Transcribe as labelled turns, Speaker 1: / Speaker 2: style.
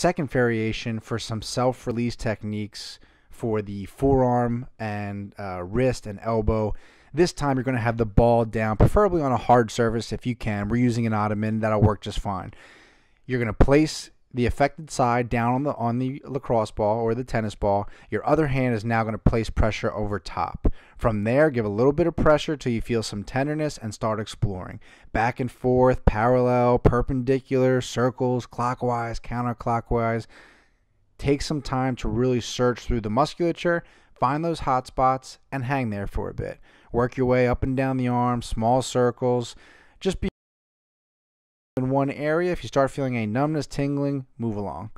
Speaker 1: second variation for some self release techniques for the forearm and uh, wrist and elbow. This time you're going to have the ball down, preferably on a hard surface if you can. We're using an ottoman, that'll work just fine. You're going to place the affected side down on the on the lacrosse ball or the tennis ball. Your other hand is now going to place pressure over top. From there, give a little bit of pressure till you feel some tenderness and start exploring. Back and forth, parallel, perpendicular, circles, clockwise, counterclockwise. Take some time to really search through the musculature, find those hot spots and hang there for a bit. Work your way up and down the arm, small circles. Just be in one area. If you start feeling a numbness, tingling, move along.